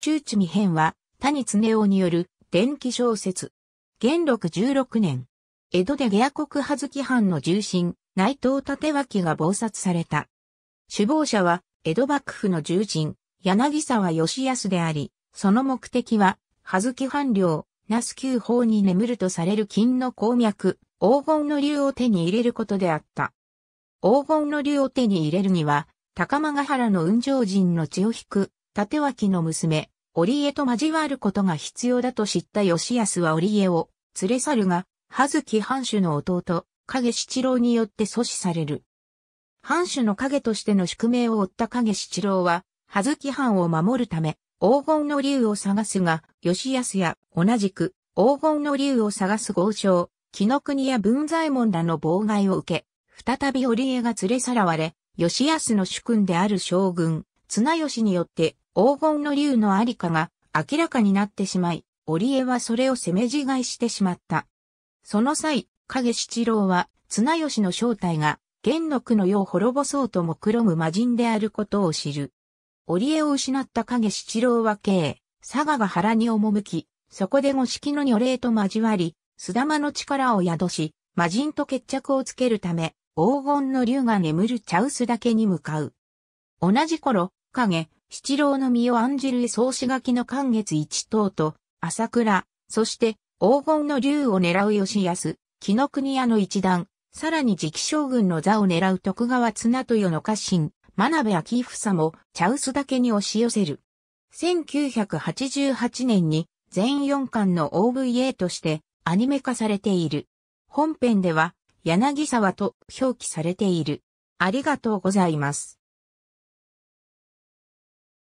中地未編は、谷常夫による、伝記小説。元禄16年。江戸で下国葉月藩の重臣、内藤立脇が謀殺された。首謀者は、江戸幕府の重臣、柳沢義康であり、その目的は、葉月藩領、那須急法に眠るとされる金の鉱脈、黄金の竜を手に入れることであった。黄金の竜を手に入れるには、高間ヶ原の雲上人の血を引く立脇の娘、織江と交わることが必要だと知った吉安は織江を連れ去るが、葉月藩主の弟、影七郎によって阻止される。藩主の影としての宿命を負った影七郎は、葉月藩を守るため、黄金の竜を探すが、吉安や同じく黄金の竜を探す豪商、木の国や文左衛門らの妨害を受け、再び織江が連れさらわれ、吉安の主君である将軍、綱吉によって黄金の竜のありかが明らかになってしまい、織江はそれを攻め違いしてしまった。その際、影七郎は、綱吉の正体が、元の句の世を滅ぼそうと目論む魔人であることを知る。織江を失った影七郎は慶、佐賀が原に赴き、そこで五色の女霊と交わり、須玉の力を宿し、魔人と決着をつけるため、黄金の竜が眠る茶臼だけに向かう。同じ頃、影、七郎の身を案じる創始きの関月一頭と、朝倉、そして黄金の竜を狙う吉安、木の国屋の一団、さらに直将軍の座を狙う徳川綱豊の家臣、真鍋昭房も茶臼岳に押し寄せる。1988年に全4巻の OVA としてアニメ化されている。本編では柳沢と表記されている。ありがとうございます。